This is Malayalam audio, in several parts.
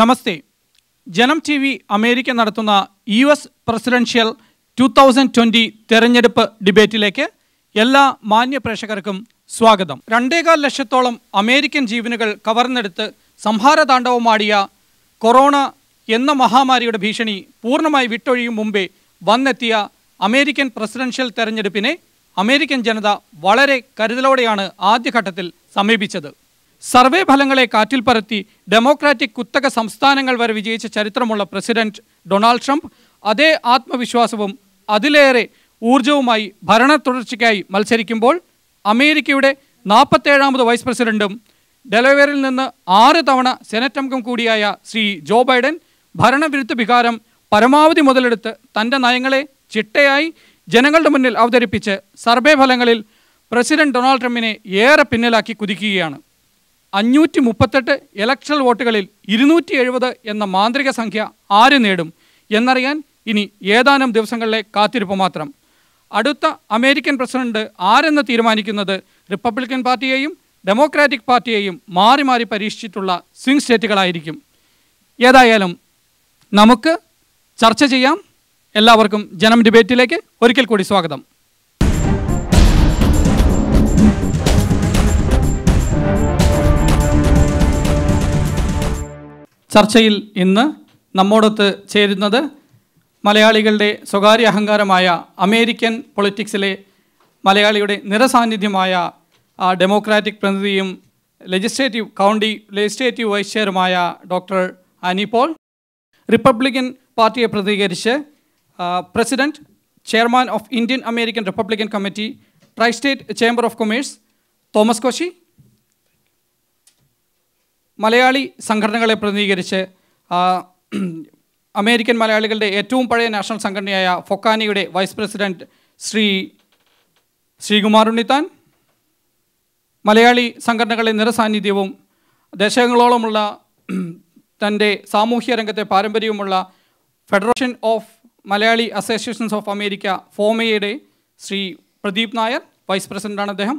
നമസ്തേ ജനം ടി വി അമേരിക്ക നടത്തുന്ന U S presidential two thousand twenty തെരഞ്ഞെടുപ്പ് ഡിബേറ്റിലേക്ക് എല്ലാ മാന്യ പ്രേക്ഷകർക്കും സ്വാഗതം രണ്ടേകാൽ ലക്ഷത്തോളം അമേരിക്കൻ ജീവനുകൾ കവർന്നെടുത്ത് സംഹാരതാണ്ഡവമാടിയ കൊറോണ എന്ന മഹാമാരിയുടെ ഭീഷണി പൂർണ്ണമായി വിട്ടൊഴിയും മുമ്പേ വന്നെത്തിയ അമേരിക്കൻ പ്രസിഡൻഷ്യൽ തെരഞ്ഞെടുപ്പിനെ അമേരിക്കൻ ജനത വളരെ കരുതലോടെയാണ് ആദ്യഘട്ടത്തിൽ സമീപിച്ചത് സർവേ ഫലങ്ങളെ കാറ്റിൽ പറത്തി ഡെമോക്രാറ്റിക് കുത്തക സംസ്ഥാനങ്ങൾ വരെ വിജയിച്ച ചരിത്രമുള്ള പ്രസിഡന്റ് ഡൊണാൾഡ് ട്രംപ് അതേ ആത്മവിശ്വാസവും അതിലേറെ ഊർജവുമായി ഭരണ തുടർച്ചയ്ക്കായി മത്സരിക്കുമ്പോൾ അമേരിക്കയുടെ നാൽപ്പത്തേഴാമത് വൈസ് പ്രസിഡന്റും ഡെലവേറിൽ നിന്ന് ആറ് തവണ സെനറ്റ് അംഗം കൂടിയായ ശ്രീ ജോ ബൈഡൻ ഭരണവിരുദ്ധ വികാരം പരമാവധി മുതലെടുത്ത് തൻ്റെ നയങ്ങളെ ചിട്ടയായി ജനങ്ങളുടെ മുന്നിൽ അവതരിപ്പിച്ച് സർവേ ഫലങ്ങളിൽ പ്രസിഡന്റ് ഡൊണാൾഡ് ട്രംപിനെ ഏറെ പിന്നിലാക്കി കുതിക്കുകയാണ് അഞ്ഞൂറ്റി മുപ്പത്തെട്ട് ഇലക്ട്രൽ വോട്ടുകളിൽ ഇരുന്നൂറ്റി എഴുപത് എന്ന മാന്ത്രിക സംഖ്യ ആര് നേടും എന്നറിയാൻ ഇനി ഏതാനും ദിവസങ്ങളിലെ കാത്തിരിപ്പ് മാത്രം അടുത്ത അമേരിക്കൻ പ്രസിഡന്റ് ആരെന്ന് തീരുമാനിക്കുന്നത് റിപ്പബ്ലിക്കൻ പാർട്ടിയെയും ഡെമോക്രാറ്റിക് പാർട്ടിയെയും മാറി മാറി പരീക്ഷിച്ചിട്ടുള്ള സ്വിംഗ് സ്റ്റേറ്റുകളായിരിക്കും ഏതായാലും നമുക്ക് ചർച്ച ചെയ്യാം എല്ലാവർക്കും ജനം ഡിബേറ്റിലേക്ക് ഒരിക്കൽ കൂടി സ്വാഗതം ചർച്ചയിൽ ഇന്ന് നമ്മോടൊത്ത് ചേരുന്നത് മലയാളികളുടെ സ്വകാര്യ അഹങ്കാരമായ അമേരിക്കൻ പൊളിറ്റിക്സിലെ മലയാളിയുടെ നിറസാന്നിധ്യമായ ഡെമോക്രാറ്റിക് പ്രതിനിധിയും ലെജിസ്ലേറ്റീവ് കൗണ്ടി ലെജിസ്ലേറ്റീവ് വൈസ് ചെയറുമായ ഡോക്ടർ ആനി പോൾ റിപ്പബ്ലിക്കൻ പാർട്ടിയെ പ്രതികരിച്ച് president chairman of Indian American Republican committee tri state chamber of commerce Thomas Koshy Malayali സംഘടനകളെ പ്രതിനിധീകരിച്ച് അമേരിക്കൻ മലയാളികളുടെ ഏറ്റവും പഴയ നാഷണൽ സംഘടനയായ ഫൊക്കാനിയുടെ വൈസ് പ്രസിഡന്റ് ശ്രീ ശ്രീകുമാർ ഉണ്ണിത്താൻ മലയാളി സംഘടനകളുടെ നിറസാന്നിധ്യവും ദശകങ്ങളോളമുള്ള തൻ്റെ സാമൂഹ്യ രംഗത്തെ പാരമ്പര്യവുമുള്ള federation of Malayali associations of America ഫോമയുടെ ശ്രീ പ്രദീപ് നായർ വൈസ് പ്രസിഡൻ്റാണ് അദ്ദേഹം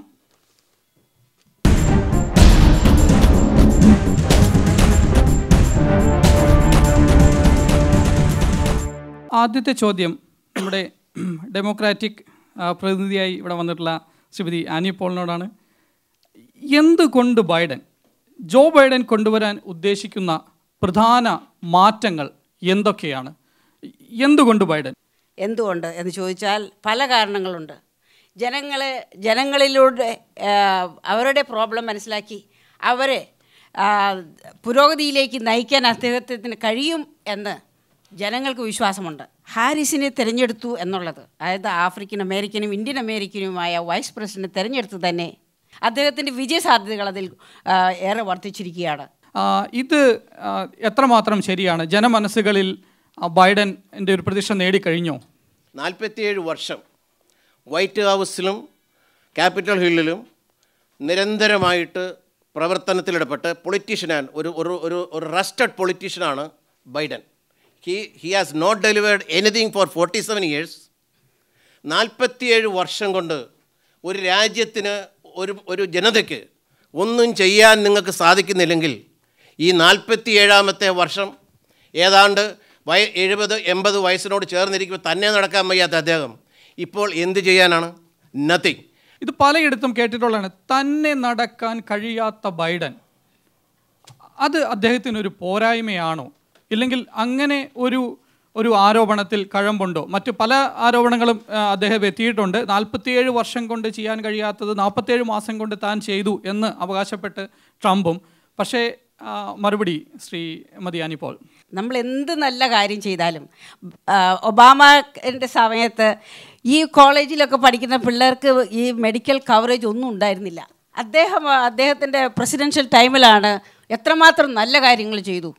ആദ്യത്തെ ചോദ്യം നമ്മുടെ ഡെമോക്രാറ്റിക് പ്രതിനിധിയായി ഇവിടെ വന്നിട്ടുള്ള ശ്രീമതി ആനി പോളിനോടാണ് എന്തുകൊണ്ട് ബൈഡൻ ജോ ബൈഡൻ കൊണ്ടുവരാൻ ഉദ്ദേശിക്കുന്ന പ്രധാന മാറ്റങ്ങൾ എന്തൊക്കെയാണ് എന്തുകൊണ്ട് ബൈഡൻ എന്തുകൊണ്ട് എന്ന് ചോദിച്ചാൽ പല കാരണങ്ങളുണ്ട് ജനങ്ങളെ ജനങ്ങളിലൂടെ അവരുടെ പ്രോബ്ലം മനസ്സിലാക്കി അവരെ പുരോഗതിയിലേക്ക് നയിക്കാൻ അദ്ദേഹത്തിന് കഴിയും എന്ന് ജനങ്ങൾക്ക് വിശ്വാസമുണ്ട് ഹാരിസിനെ തിരഞ്ഞെടുത്തു എന്നുള്ളത് അതായത് ആഫ്രിക്കൻ അമേരിക്കനും ഇന്ത്യൻ അമേരിക്കനുമായ വൈസ് പ്രസിഡന്റ് തിരഞ്ഞെടുത്ത് തന്നെ അദ്ദേഹത്തിൻ്റെ വിജയസാധ്യതകൾ അതിൽ ഏറെ വർദ്ധിച്ചിരിക്കുകയാണ് ഇത് എത്രമാത്രം ശരിയാണ് ജനമനസ്സുകളിൽ എൻ്റെ ഒരു പ്രതീക്ഷ നേടിക്കഴിഞ്ഞോ നാൽപ്പത്തിയേഴ് വർഷം വൈറ്റ് ഹൗസിലും ക്യാപിറ്റൽ ഹില്ലിലും നിരന്തരമായിട്ട് പ്രവർത്തനത്തിലിടപെട്ട് പൊളിറ്റീഷ്യനാണ് ഒരു ഒരു ഒരു റസ്റ്റഡ് പൊളിറ്റീഷ്യനാണ് Biden he, he has not delivered anything for 47 years. നാൽപ്പത്തിയേഴ് വർഷം കൊണ്ട് ഒരു രാജ്യത്തിന് ഒരു ഒരു ജനതയ്ക്ക് ഒന്നും ചെയ്യാൻ നിങ്ങൾക്ക് സാധിക്കുന്നില്ലെങ്കിൽ ഈ നാൽപ്പത്തിയേഴാമത്തെ വർഷം ഏതാണ്ട് വയ എഴുപത് എൺപത് വയസ്സിനോട് ചേർന്നിരിക്കുമ്പോൾ തന്നെ നടക്കാൻ വയ്യാത്ത അദ്ദേഹം ഇപ്പോൾ എന്ത് ചെയ്യാനാണ് നത്തിങ് ഇത് പലയിടത്തും കേട്ടിട്ടുള്ളതാണ് തന്നെ നടക്കാൻ കഴിയാത്ത ബൈഡൻ അത് അദ്ദേഹത്തിനൊരു പോരായ്മയാണോ ഇല്ലെങ്കിൽ അങ്ങനെ ഒരു ഒരു ആരോപണത്തിൽ കഴമ്പുണ്ടോ മറ്റ് പല ആരോപണങ്ങളും അദ്ദേഹം എത്തിയിട്ടുണ്ട് നാൽപ്പത്തിയേഴ് വർഷം കൊണ്ട് ചെയ്യാൻ കഴിയാത്തത് നാൽപ്പത്തേഴ് മാസം കൊണ്ട് താൻ ചെയ്തു എന്ന് അവകാശപ്പെട്ട് ട്രംപും പക്ഷേ മറുപടി ശ്രീ മതിയാനി പോൾ നമ്മൾ എന്ത് നല്ല കാര്യം ചെയ്താലും ഒബാമൻ്റെ സമയത്ത് ഈ കോളേജിലൊക്കെ പഠിക്കുന്ന പിള്ളേർക്ക് ഈ മെഡിക്കൽ കവറേജ് ഒന്നും ഉണ്ടായിരുന്നില്ല അദ്ദേഹം അദ്ദേഹത്തിൻ്റെ പ്രസിഡൻഷ്യൽ ടൈമിലാണ് എത്രമാത്രം നല്ല കാര്യങ്ങൾ ചെയ്തു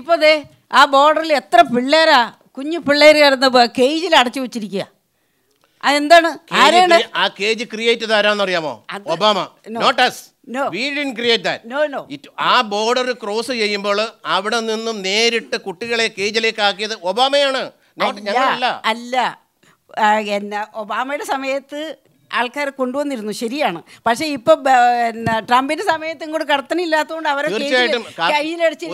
ഇപ്പോൾ ദേ ആ ബോർഡറിൽ എത്ര പിള്ളേരാ കുഞ്ഞു പിള്ളേർ കിടന്ന് കേജിൽ അടച്ചു വെച്ചിരിക്കുക അതെന്താണ് ആരാണ് ആ കേജ് ക്രിയേറ്റ് ആരാണെന്ന് അറിയാമോ ഒബാമ നോട്ടസ് ആ ബോർഡർ ക്രോസ് ചെയ്യുമ്പോൾ അവിടെ നിന്നും നേരിട്ട് കുട്ടികളെ കേജിലേക്ക് ആക്കിയത് ഒബാമയാണ് അല്ല അല്ല എന്നാ ഒബാമയുടെ സമയത്ത് ആൾക്കാർ കൊണ്ടുവന്നിരുന്നു ശരിയാണ് പക്ഷേ ഇപ്പൊ ട്രംപിന്റെ സമയത്ത് ഇങ്ങോട്ട് കടത്തണില്ലാത്തതുകൊണ്ട് അവരെ കയ്യിലടിച്ച്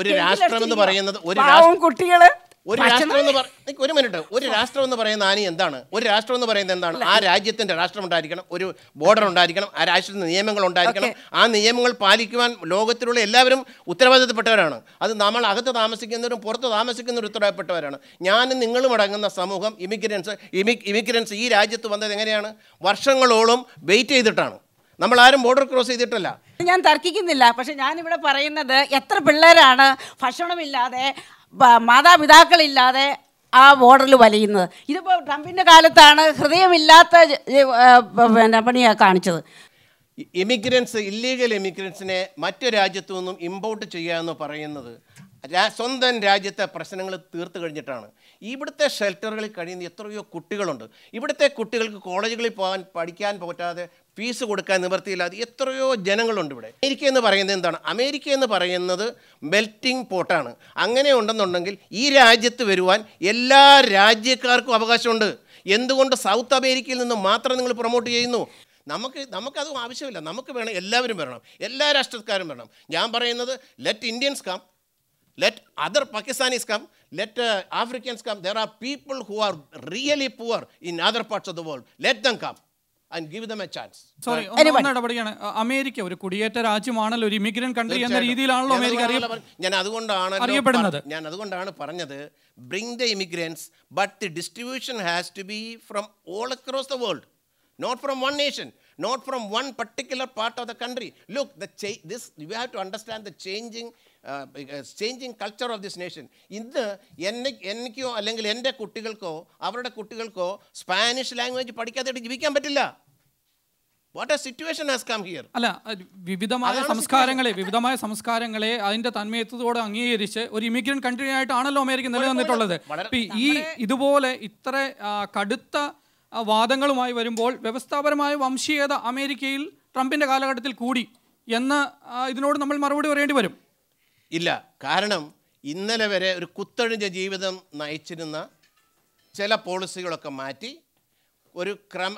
കുട്ടികള് ഒരു രാഷ്ട്രം എന്ന് ഒരു മിനിറ്റ് ഒരു രാഷ്ട്രം എന്ന് പറയുന്ന ആനി എന്താണ് ഒരു രാഷ്ട്രം എന്ന് പറയുന്നത് എന്താണ് ആ രാജ്യത്തിന്റെ രാഷ്ട്രം ഉണ്ടായിരിക്കണം ഒരു ബോർഡർ ഉണ്ടായിരിക്കണം ആ രാഷ്ട്രത്തിന് നിയമങ്ങൾ ഉണ്ടായിരിക്കണം ആ നിയമങ്ങൾ പാലിക്കുവാൻ ലോകത്തിലുള്ള എല്ലാവരും ഉത്തരവാദിത്തപ്പെട്ടവരാണ് അത് നമ്മൾ അകത്ത് താമസിക്കുന്നവരും പുറത്ത് താമസിക്കുന്നവരും ഉത്തരവാദപ്പെട്ടവരാണ് ഞാനും നിങ്ങളും അടങ്ങുന്ന സമൂഹം ഇമിഗ്രൻസ് ഇമി ഇമിഗ്രൻസ് ഈ രാജ്യത്ത് വന്നത് എങ്ങനെയാണ് വർഷങ്ങളോളം വെയിറ്റ് ചെയ്തിട്ടാണ് നമ്മൾ ആരും ബോർഡർ ക്രോസ് ചെയ്തിട്ടില്ല ഞാൻ തർക്കിക്കുന്നില്ല പക്ഷെ ഞാനിവിടെ പറയുന്നത് എത്ര പിള്ളേരാണ് ഭക്ഷണമില്ലാതെ മാതാപിതാക്കളില്ലാതെ ആ ബോർഡറിൽ വലയുന്നത് ഇതിപ്പോൾ ട്രംപിൻ്റെ കാലത്താണ് ഹൃദയമില്ലാത്ത പിന്നെ പണിയാണ് കാണിച്ചത് ഇമിഗ്രൻസ് ഇല്ലീഗൽ ഇമിഗ്രൻസിനെ മറ്റു രാജ്യത്തു നിന്നും ഇമ്പോർട്ട് ചെയ്യുക എന്ന് പറയുന്നത് സ്വന്തം രാജ്യത്തെ പ്രശ്നങ്ങൾ തീർത്തു കഴിഞ്ഞിട്ടാണ് ഇവിടുത്തെ ഷെൽട്ടറുകളിൽ കഴിയുന്ന എത്രയോ കുട്ടികളുണ്ട് ഇവിടുത്തെ കുട്ടികൾക്ക് കോളേജുകളിൽ പോകാൻ പഠിക്കാൻ പറ്റാതെ ഫീസ് കൊടുക്കാൻ നിവർത്തിയില്ലാതെ എത്രയോ ജനങ്ങളുണ്ട് ഇവിടെ അമേരിക്ക എന്ന് പറയുന്നത് എന്താണ് അമേരിക്ക എന്ന് പറയുന്നത് മെൽറ്റിംഗ് പോട്ടാണ് അങ്ങനെ ഉണ്ടെന്നുണ്ടെങ്കിൽ ഈ രാജ്യത്ത് വരുവാൻ എല്ലാ രാജ്യക്കാർക്കും അവകാശമുണ്ട് എന്തുകൊണ്ട് സൗത്ത് അമേരിക്കയിൽ നിന്ന് മാത്രം നിങ്ങൾ പ്രൊമോട്ട് ചെയ്യുന്നു നമുക്ക് നമുക്കത് ആവശ്യമില്ല നമുക്ക് വേണം എല്ലാവരും വരണം എല്ലാ രാഷ്ട്രക്കാരും വരണം ഞാൻ പറയുന്നത് let Indians come let other Pakistanis come let Africans come there are people who are really poor in other parts of the world let them come and give them a chance sorry ഇടപെടുകയാണ് അമേരിക്ക ഒരു കുടിയേറ്റ രാജ്യമാണല്ലോ ഒരു ഇമിഗ്രന്റ് കൺട്രി എന്ന രീതിയിലാണല്ലോ അമേരിക്ക ഞാൻ അതുകൊണ്ടാണ് അറിയപ്പെടുന്നത് ഞാൻ അതുകൊണ്ടാണ് പറഞ്ഞത് bring the immigrants but the distribution has to be from all across the world not from one nation not from one particular part of the country look the this you have to understand the changing changing culture of this nation ഇന്ന് എന്നെ എനിക്കോ അല്ലെങ്കിൽ എൻ്റെ കുട്ടികൾക്കോ അവരുടെ കുട്ടികൾക്കോ സ്പാനിഷ് ലാംഗ്വേജ് പഠിക്കാതെ ജീവിക്കാൻ പറ്റില്ല what situation has come here അല്ല വിവിധമായ സംസ്കാരങ്ങളെ വിവിധമായ സംസ്കാരങ്ങളെ അതിൻ്റെ തന്മയത്തോടെ അംഗീകരിച്ച് ഒരു ഇമിഗ്രന്റ് കൺട്രി ആയിട്ടാണല്ലോ അമേരിക്ക നിലനിന്നിട്ടുള്ളത് ഈ ഇതുപോലെ ഇത്ര കടുത്ത വാദങ്ങളുമായി വരുമ്പോൾ വ്യവസ്ഥാപരമായ വംശീയത അമേരിക്കയിൽ ട്രംപിൻ്റെ കാലഘട്ടത്തിൽ കൂടി എന്ന ഇതിനോട് നമ്മൾ മറുപടി പറയേണ്ടി വരും ഇല്ല കാരണം ഇന്നലെ വരെ ഒരു കുത്തഴിഞ്ഞ ജീവിതം നയിച്ചിരുന്ന ചില പോളിസികളൊക്കെ മാറ്റി ഒരു ക്രമ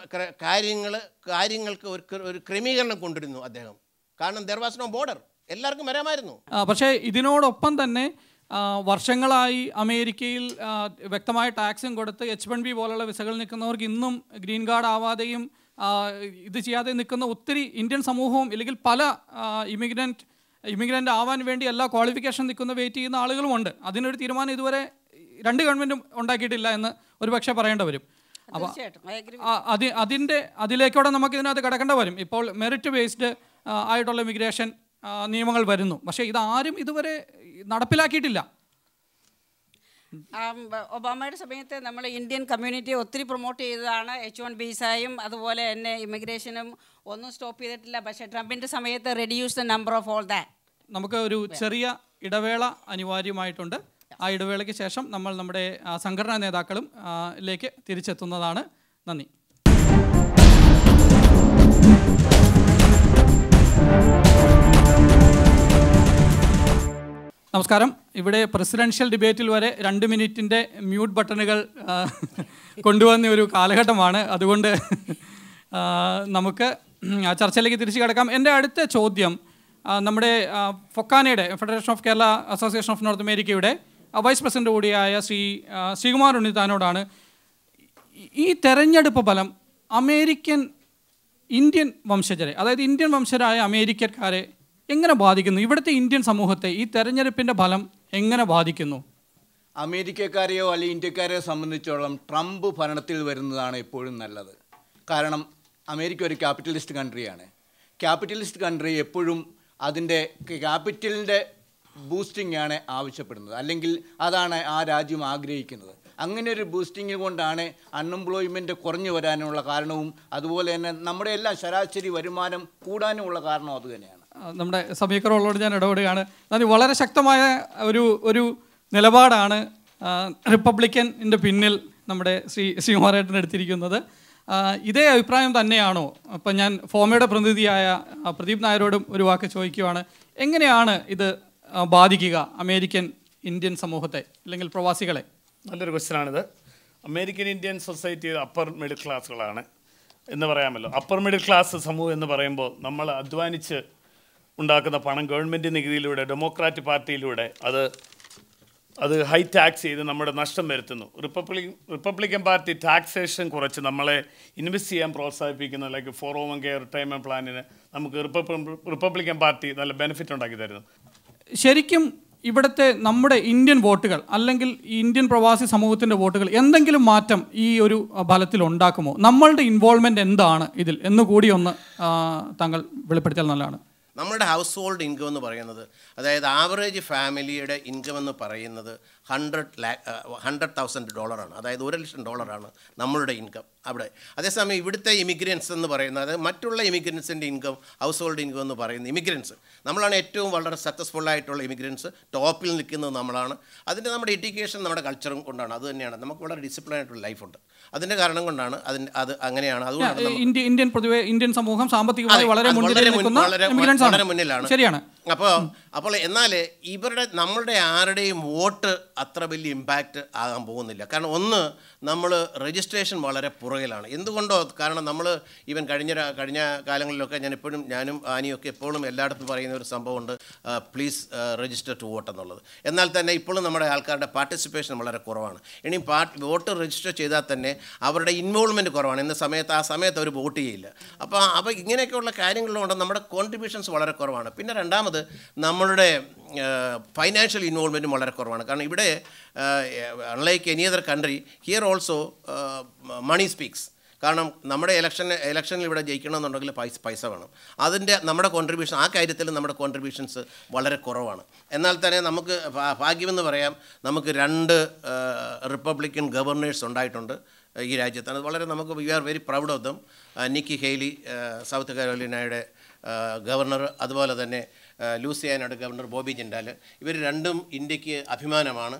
കാര്യങ്ങൾ കാര്യങ്ങൾക്ക് ഒരു ഒരു ക്രമീകരണം കൊണ്ടിരുന്നു അദ്ദേഹം കാരണം ദർ നോ ബോർഡർ എല്ലാവർക്കും വരാമായിരുന്നു പക്ഷേ ഇതിനോടൊപ്പം തന്നെ വർഷങ്ങളായി അമേരിക്കയിൽ വ്യക്തമായ ടാക്സും കൊടുത്ത് എച്ച് വൺ ബി പോലുള്ള വിസകൾ നിൽക്കുന്നവർക്ക് ഇന്നും ഗ്രീൻ കാർഡ് ആവാതെയും ഇത് ചെയ്യാതെ നിൽക്കുന്ന ഒത്തിരി ഇന്ത്യൻ സമൂഹവും ഇല്ലെങ്കിൽ പല ഇമിഗ്രൻറ്റ് ഇമിഗ്രൻ്റ് ആവാൻ വേണ്ടി എല്ലാ ക്വാളിഫിക്കേഷൻ നിൽക്കുന്ന വെയിറ്റ് ചെയ്യുന്ന ആളുകളുമുണ്ട് അതിനൊരു തീരുമാനം ഇതുവരെ രണ്ട് ഗവൺമെൻറ്റും ഉണ്ടാക്കിയിട്ടില്ല എന്ന് ഒരു പക്ഷേ പറയേണ്ട വരും അപ്പോൾ അതി അതിൻ്റെ അതിലേക്കൂടെ നമുക്ക് ഇതിനകത്ത് കിടക്കേണ്ട വരും ഇപ്പോൾ മെറിറ്റ് ബേസ്ഡ് ആയിട്ടുള്ള ഇമിഗ്രേഷൻ നിയമങ്ങൾ വരുന്നു പക്ഷേ ഇതാരും ഇതുവരെ നടപ്പിലാക്കിയിട്ടില്ല ഒബാമയുടെ സമയത്ത് നമ്മൾ ഇന്ത്യൻ കമ്മ്യൂണിറ്റിയെ ഒത്തിരി പ്രൊമോട്ട് ചെയ്തതാണ് എച്ച് വൺ ബീസായും അതുപോലെ തന്നെ ഇമിഗ്രേഷനും ഒന്നും സ്റ്റോപ്പ് ചെയ്തിട്ടില്ല പക്ഷേ ട്രംപിൻ്റെ സമയത്ത് reduce the number of all that നമുക്ക് ഒരു ചെറിയ ഇടവേള അനിവാര്യമായിട്ടുണ്ട് ആ ഇടവേളയ്ക്ക് ശേഷം നമ്മൾ നമ്മുടെ സംഘടനാ നേതാക്കളും ലേക്ക് തിരിച്ചെത്തുന്നതാണ് നന്ദി നമസ്കാരം ഇവിടെ പ്രസിഡൻഷ്യൽ ഡിബേറ്റിൽ വരെ രണ്ട് മിനിറ്റിൻ്റെ മ്യൂട്ട് ബട്ടണുകൾ കൊണ്ടുവന്ന ഒരു കാലഘട്ടമാണ് അതുകൊണ്ട് നമുക്ക് ആ ചർച്ചയിലേക്ക് തിരിച്ചു കിടക്കാം എൻ്റെ അടുത്ത ചോദ്യം നമ്മുടെ ഫൊക്കാനയുടെ federation of Kerala association of north അമേരിക്കയുടെ വൈസ് പ്രസിഡന്റ് കൂടിയായ ശ്രീ ശ്രീകുമാർ ഉണ്ണിത്താനോടാണ് ഈ തെരഞ്ഞെടുപ്പ് ഫലം അമേരിക്കൻ ഇന്ത്യൻ വംശജരെ അതായത് ഇന്ത്യൻ വംശജരായ അമേരിക്കക്കാരെ എങ്ങനെ ബാധിക്കുന്നു ഇവിടുത്തെ ഇന്ത്യൻ സമൂഹത്തെ ഈ തെരഞ്ഞെടുപ്പിൻ്റെ ഫലം എങ്ങനെ ബാധിക്കുന്നു അമേരിക്കക്കാരെയോ അല്ലെങ്കിൽ ഇന്ത്യക്കാരെയോ സംബന്ധിച്ചോളം ട്രംപ് ഭരണത്തിൽ വരുന്നതാണ് എപ്പോഴും നല്ലത് കാരണം അമേരിക്ക ഒരു ക്യാപിറ്റലിസ്റ്റ് കൺട്രിയാണ് ക്യാപിറ്റലിസ്റ്റ് കൺട്രി എപ്പോഴും അതിൻ്റെ ക്യാപിറ്റലിൻ്റെ ബൂസ്റ്റിംഗ് ആണ് ആവശ്യപ്പെടുന്നത് അല്ലെങ്കിൽ അതാണ് ആ രാജ്യം ആഗ്രഹിക്കുന്നത് അങ്ങനെ ഒരു ബൂസ്റ്റിംഗ് കൊണ്ടാണ് അൺഎംപ്ലോയ്മെൻറ്റ് കുറഞ്ഞു വരാനുള്ള കാരണവും അതുപോലെ തന്നെ നമ്മുടെ എല്ലാ ശരാശരി വരുമാനം കൂടാനുമുള്ള കാരണവും അതുതന്നെയാണ് നമ്മുടെ സമീകരണമുള്ളവർ ഞാൻ ഇടപെടുകയാണ് അതിന് വളരെ ശക്തമായ ഒരു ഒരു നിലപാടാണ് റിപ്പബ്ലിക്കൻ പിന്നിൽ നമ്മുടെ ശ്രീ ശ്രീകുമാരേട്ടൻ എടുത്തിരിക്കുന്നത് ഇതേ അഭിപ്രായം തന്നെയാണോ അപ്പം ഞാൻ ഫോമയുടെ പ്രതിനിധിയായ പ്രദീപ് നായരോടും ഒരു വാക്ക് ചോദിക്കുവാണ് എങ്ങനെയാണ് ഇത് ബാധിക്കുക അമേരിക്കൻ ഇന്ത്യൻ സമൂഹത്തെ അല്ലെങ്കിൽ പ്രവാസികളെ നല്ലൊരു ക്വസ്റ്റ്യനാണിത് American Indian society upper middle ക്ലാസ്സുകളാണ് എന്ന് പറയാമല്ലോ അപ്പർ മിഡിൽ ക്ലാസ് സമൂഹം എന്ന് പറയുമ്പോൾ നമ്മൾ അധ്വാനിച്ച് ഉണ്ടാക്കുന്ന പണം ഗവൺമെൻറ് നികുതിയിലൂടെ ഡെമോക്രാറ്റിക് പാർട്ടിയിലൂടെ അത് അത് ഹൈ ടാക്സ് ചെയ്ത് നമ്മുടെ നഷ്ടം വരുത്തുന്നു റിപ്പബ്ലിക് റിപ്പബ്ലിക്കൻ പാർട്ടി ടാക്സേഷൻ കുറച്ച് നമ്മളെ ഇൻവെസ്റ്റ് ചെയ്യാൻ പ്രോത്സാഹിപ്പിക്കുന്ന like for women care retirement പ്ലാനിന് നമുക്ക് റിപ്പബ്ലിക്കൻ പാർട്ടി നല്ല ബെനിഫിറ്റ് ഉണ്ടാക്കി തരുന്നു ശരിക്കും ഇവിടുത്തെ നമ്മുടെ ഇന്ത്യൻ വോട്ടുകൾ അല്ലെങ്കിൽ ഇന്ത്യൻ പ്രവാസി സമൂഹത്തിൻ്റെ വോട്ടുകൾ എന്തെങ്കിലും മാറ്റം ഈ ഒരു ഫലത്തിൽ ഉണ്ടാക്കുമോ നമ്മളുടെ ഇൻവോൾവ്മെൻ്റ് എന്താണ് ഇതിൽ എന്നുകൂടി ഒന്ന് താങ്കൾ വെളിപ്പെടുത്തിയാൽ നല്ലതാണ് നമ്മുടെ ഹൗസ് ഹോൾഡ് ഇൻകം എന്ന് പറയുന്നത് അതായത് ആവറേജ് ഫാമിലിയുടെ ഇൻകം എന്ന് പറയുന്നത് ഹൺഡ്രഡ് ലാ ഹൺഡ്രഡ് തൗസൻഡ് ഡോളറാണ് അതായത് ഒരു ലക്ഷം ഡോളറാണ് നമ്മളുടെ ഇൻകം അവിടെ അതേസമയം ഇവിടുത്തെ ഇമിഗ്രൻസ് എന്ന് പറയുന്നത് മറ്റുള്ള ഇമിഗ്രൻസിൻ്റെ ഇൻകം ഹൗസ് ഹോൾഡ് ഇൻകം എന്ന് പറയുന്ന ഇമിഗ്രൻസ് നമ്മളാണ് ഏറ്റവും വളരെ സക്സസ്ഫുൾ ആയിട്ടുള്ള ഇമിഗ്രൻസ് ടോപ്പിൽ നിൽക്കുന്നത് നമ്മളാണ് അതിൻ്റെ നമ്മുടെ എഡ്യൂക്കേഷൻ നമ്മുടെ കൾച്ചറും കൊണ്ടാണ് അത് തന്നെയാണ് നമുക്ക് വളരെ ഡിസിപ്ലിൻ ആയിട്ടുള്ള ലൈഫുണ്ട് അതിൻ്റെ കാരണം കൊണ്ടാണ് അതിന് അത് അങ്ങനെയാണ് അതുകൊണ്ടാണ് ഇന്ത്യൻ പൊതുവെ ഇന്ത്യൻ സമൂഹം സാമ്പത്തികമായി വളരെ വളരെ മുന്നിലാണ് ശരിയാണ് അപ്പോൾ അപ്പോൾ എന്നാൽ ഇവരുടെ നമ്മളുടെ ആരുടെയും വോട്ട് അത്ര വലിയ ഇമ്പാക്റ്റ് ആകാൻ പോകുന്നില്ല കാരണം ഒന്ന് നമ്മൾ രജിസ്ട്രേഷൻ വളരെ പുറകിലാണ് എന്തുകൊണ്ടോ കാരണം നമ്മൾ ഇവൻ കഴിഞ്ഞ കഴിഞ്ഞ കാലങ്ങളിലൊക്കെ ഞാൻ എപ്പോഴും ഞാനും ആനിയൊക്കെ എപ്പോഴും എല്ലായിടത്തും പറയുന്ന ഒരു സംഭവമുണ്ട് പ്ലീസ് രജിസ്റ്റർ ടു വോട്ട് എന്നുള്ളത് എന്നാൽ തന്നെ ഇപ്പോഴും നമ്മുടെ ആൾക്കാരുടെ പാർട്ടിസിപ്പേഷൻ വളരെ കുറവാണ് ഇനി പാർട്ടി വോട്ട് രജിസ്റ്റർ ചെയ്താൽ തന്നെ അവരുടെ ഇൻവോൾവ്മെൻറ്റ് കുറവാണ് ഇന്ന സമയത്ത് ആ സമയത്ത് അവർ വോട്ട് ചെയ്യില്ല അപ്പോൾ അപ്പോൾ ഇങ്ങനെയൊക്കെയുള്ള കാര്യങ്ങളുണ്ട് നമ്മുടെ കോൺട്രിബ്യൂഷൻസ് വളരെ കുറവാണ് പിന്നെ രണ്ടാമത് രണ്ടാമത് നമ്മളുടെ ഫൈനാൻഷ്യൽ ഇൻവോൾവ്മെൻറ്റും വളരെ കുറവാണ് കാരണം ഇവിടെ unlike any other country here also money speaks കാരണം നമ്മുടെ ഇലക്ഷൻ ഇലക്ഷനിൽ ഇവിടെ ജയിക്കണമെന്നുണ്ടെങ്കിൽ പൈസ പൈസ വേണം അതിൻ്റെ നമ്മുടെ കോൺട്രിബ്യൂഷൻ ആ കാര്യത്തിൽ നമ്മുടെ കോൺട്രിബ്യൂഷൻസ് വളരെ കുറവാണ് എന്നാൽ തന്നെ നമുക്ക് ഭാഗ്യമെന്ന് പറയാം നമുക്ക് രണ്ട് റിപ്പബ്ലിക്കൻ ഗവർണേഴ്സ് ഉണ്ടായിട്ടുണ്ട് ഈ രാജ്യത്താണ് വളരെ നമുക്ക് we are very proud of them Nikki Haley south കരോലിനയുടെ ഗവർണർ അതുപോലെ തന്നെ ലൂസിയാനയുടെ ഗവർണർ ബോബി ജിൻഡാൽ ഇവർ രണ്ടും ഇന്ത്യക്ക് അഭിമാനമാണ്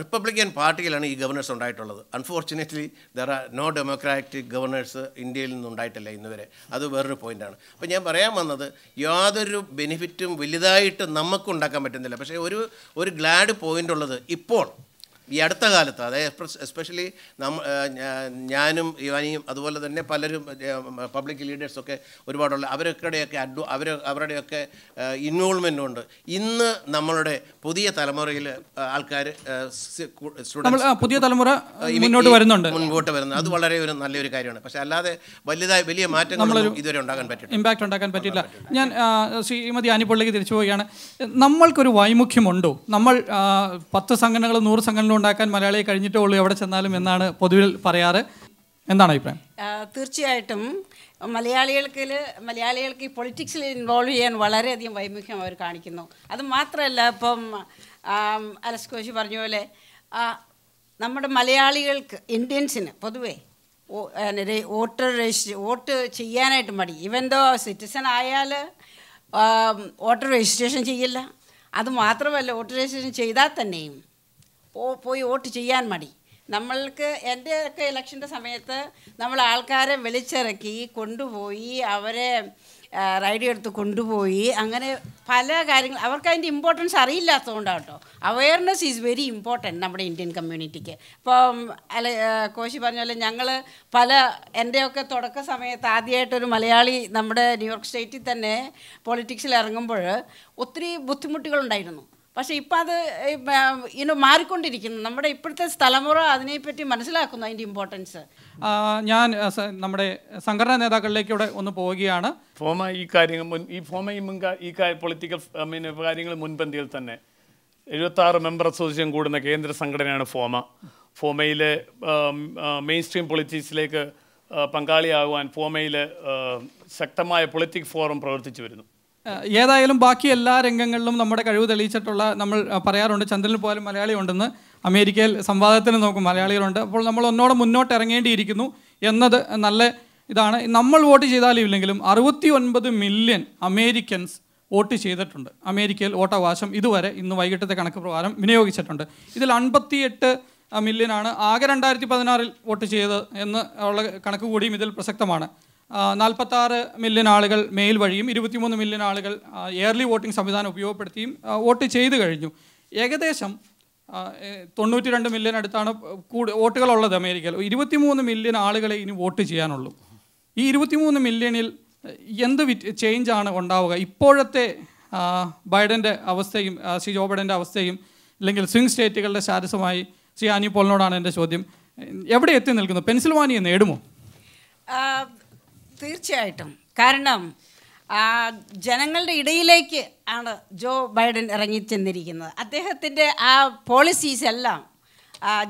റിപ്പബ്ലിക്കൻ പാർട്ടിയിലാണ് ഈ ഗവർണേഴ്സ് ഉണ്ടായിട്ടുള്ളത് unfortunately there are no democratic governors ഇന്ത്യയിൽ നിന്നുണ്ടായിട്ടില്ല ഇന്നുവരെ അത് വേറൊരു പോയിൻ്റാണ് അപ്പോൾ ഞാൻ പറയാൻ വന്നത് യാതൊരു ബെനിഫിറ്റും വലുതായിട്ട് നമുക്കുണ്ടാക്കാൻ പറ്റുന്നില്ല പക്ഷേ ഒരു ഒരു ഗ്ലാഡ് പോയിൻ്റ് ഉള്ളത് ഇപ്പോൾ ഈ അടുത്ത കാലത്ത് അതായത് എസ്പെഷ്യലി നമ്മ ഞാനും ഇവാനിയും അതുപോലെ തന്നെ പലരും പബ്ലിക് ലീഡേഴ്സൊക്കെ ഒരുപാടുള്ള അവരൊക്കെയൊക്കെ അഡ്വ അവർ അവരുടെയൊക്കെ ഇൻവോൾവ്മെൻ്റ് ഉണ്ട് ഇന്ന് നമ്മളുടെ പുതിയ തലമുറയിൽ ആൾക്കാർ പുതിയ തലമുറ മുന്നോട്ട് വരുന്നുണ്ട് മുൻപോട്ട് വരുന്നത് അത് വളരെ ഒരു നല്ലൊരു കാര്യമാണ് പക്ഷേ അല്ലാതെ വലുതായ വലിയ മാറ്റങ്ങൾ ഇതുവരെ ഉണ്ടാക്കാൻ പറ്റില്ല ഇമ്പാക്റ്റ് ഉണ്ടാക്കാൻ പറ്റില്ല ഞാൻ ശ്രീമതി ആനിപ്പള്ളിക്ക് തിരിച്ചു പോവുകയാണ് നമ്മൾക്കൊരു വൈമുഖ്യമുണ്ടോ നമ്മൾ പത്ത് സംഘടനകൾ നൂറ് സംഘടനകളും ഉണ്ടാക്കാൻ മലയാളിയെ കഴിഞ്ഞിട്ടേ ഉള്ളൂ എവിടെ ചെന്നാലും എന്നാണ് പൊതുവിൽ പറയാറ് എന്താണ് അഭിപ്രായം തീർച്ചയായിട്ടും മലയാളികൾക്ക് മലയാളികൾക്ക് ഈ പൊളിറ്റിക്സിൽ ഇൻവോൾവ് ചെയ്യാൻ വളരെയധികം വൈമുഖ്യം അവർ കാണിക്കുന്നു അത് മാത്രമല്ല ഇപ്പം കോശി പറഞ്ഞ പോലെ നമ്മുടെ മലയാളികൾക്ക് ഇന്ത്യൻസിന് പൊതുവേ വോട്ടർ രജിസ്റ്റർ വോട്ട് ചെയ്യാനായിട്ട് മടി ഇവൻ ദോ സിറ്റിസൺ ആയാൽ വോട്ടർ രജിസ്ട്രേഷൻ ചെയ്യില്ല അത് മാത്രമല്ല വോട്ടർ രജിസ്ട്രേഷൻ ചെയ്താൽ തന്നെയും പോയി വോട്ട് ചെയ്യാൻ മടി നമ്മൾക്ക് എൻ്റെ ഒക്കെ ഇലക്ഷൻ്റെ സമയത്ത് നമ്മൾ ആൾക്കാരെ വിളിച്ചിറക്കി കൊണ്ടുപോയി അവരെ റൈഡിയോ എടുത്ത് കൊണ്ടുപോയി അങ്ങനെ പല കാര്യങ്ങൾ അവർക്ക് അതിൻ്റെ ഇമ്പോർട്ടൻസ് അറിയില്ലാത്തതുകൊണ്ടാണ് കേട്ടോ അവയർനെസ് ഈസ് വെരി ഇമ്പോർട്ടൻറ്റ് നമ്മുടെ ഇന്ത്യൻ കമ്മ്യൂണിറ്റിക്ക് ഇപ്പോൾ അല്ല കോശി പറഞ്ഞ പോലെ ഞങ്ങൾ പല എൻ്റെയൊക്കെ തുടക്ക സമയത്ത് ആദ്യമായിട്ടൊരു മലയാളി നമ്മുടെ ന്യൂയോർക്ക് സ്റ്റേറ്റിൽ തന്നെ പൊളിറ്റിക്സിൽ ഇറങ്ങുമ്പോൾ ഒത്തിരി ബുദ്ധിമുട്ടുകളുണ്ടായിരുന്നു പക്ഷേ ഇപ്പം അത് ഇങ്ങനെ മാറിക്കൊണ്ടിരിക്കുന്നു നമ്മുടെ ഇപ്പോഴത്തെ തലമുറ അതിനെപ്പറ്റി മനസ്സിലാക്കുന്നു അതിൻ്റെ ഇമ്പോർട്ടൻസ് ഞാൻ നമ്മുടെ സംഘടനാ നേതാക്കളിലേക്ക് ഇവിടെ ഒന്ന് പോവുകയാണ് ഫോമ ഈ കാര്യങ്ങൾ മുൻ ഈ ഫോമ ഈ മുൻകാ ഈ പൊളിറ്റിക്കൽ ഐ കാര്യങ്ങൾ മുൻപന്തിയിൽ തന്നെ എഴുപത്താറ് മെമ്പർ അസോസിയേഷൻ കൂടുന്ന കേന്ദ്ര സംഘടനയാണ് ഫോമ ഫോമയിലെ മെയിൻ സ്ട്രീം പൊളിറ്റിക്സിലേക്ക് പങ്കാളിയാകുവാൻ ഫോമയിൽ ശക്തമായ പൊളിറ്റിക് ഫോറം പ്രവർത്തിച്ചു വരുന്നു ഏതായാലും ബാക്കി എല്ലാ രംഗങ്ങളിലും നമ്മുടെ കഴിവ് തെളിയിച്ചിട്ടുള്ള നമ്മൾ പറയാറുണ്ട് ചന്ദ്രനിൽ പോലും മലയാളി ഉണ്ടെന്ന് അമേരിക്കയിൽ സംവാദത്തിന് നോക്കും മലയാളികളുണ്ട് അപ്പോൾ നമ്മൾ ഒന്നോടെ മുന്നോട്ട് ഇറങ്ങേണ്ടിയിരിക്കുന്നു എന്നത് നല്ല ഇതാണ് നമ്മൾ വോട്ട് ചെയ്താലും ഇല്ലെങ്കിലും അറുപത്തി ഒൻപത് മില്യൺ അമേരിക്കൻസ് വോട്ട് ചെയ്തിട്ടുണ്ട് അമേരിക്കയിൽ വോട്ടവകാശം ഇതുവരെ ഇന്ന് വൈകിട്ടത്തെ കണക്ക് പ്രകാരം വിനിയോഗിച്ചിട്ടുണ്ട് ഇതിൽ അൻപത്തിയെട്ട് ആണ് ആകെ രണ്ടായിരത്തി പതിനാറിൽ വോട്ട് ചെയ്തത് എന്ന് ഉള്ള കണക്ക് കൂടിയും ഇതിൽ പ്രസക്തമാണ് നാൽപ്പത്താറ് മില്യൺ ആളുകൾ മെയിൽ വഴിയും ഇരുപത്തിമൂന്ന് മില്യൺ ആളുകൾ എയർലി വോട്ടിംഗ് സംവിധാനം ഉപയോഗപ്പെടുത്തിയും വോട്ട് ചെയ്തു കഴിഞ്ഞു ഏകദേശം തൊണ്ണൂറ്റി രണ്ട് മില്യൺ അടുത്താണ് കൂടു വോട്ടുകളുള്ളത് അമേരിക്കയിൽ ഇരുപത്തിമൂന്ന് മില്യൺ ആളുകളെ ഇനി വോട്ട് ചെയ്യാനുള്ളൂ ഈ ഇരുപത്തിമൂന്ന് മില്യണിൽ എന്ത് ചേഞ്ചാണ് ഉണ്ടാവുക ഇപ്പോഴത്തെ ബൈഡൻ്റെ അവസ്ഥയും ശ്രീ ജോ ബൈഡൻ്റെ അവസ്ഥയും അല്ലെങ്കിൽ സ്വിംഗ് സ്റ്റേറ്റുകളുടെ സ്റ്റാറ്റസുമായി ശ്രീ അനിപോളിനോടാണ് എൻ്റെ ചോദ്യം എവിടെ എത്തി നിൽക്കുന്നു പെൻസിൽവാനിയ നേടുമോ തീർച്ചയായിട്ടും കാരണം ജനങ്ങളുടെ ഇടയിലേക്ക് ആണ് ജോ ബൈഡൻ ഇറങ്ങിച്ചെന്നിരിക്കുന്നത് അദ്ദേഹത്തിൻ്റെ ആ പോളിസീസ് എല്ലാം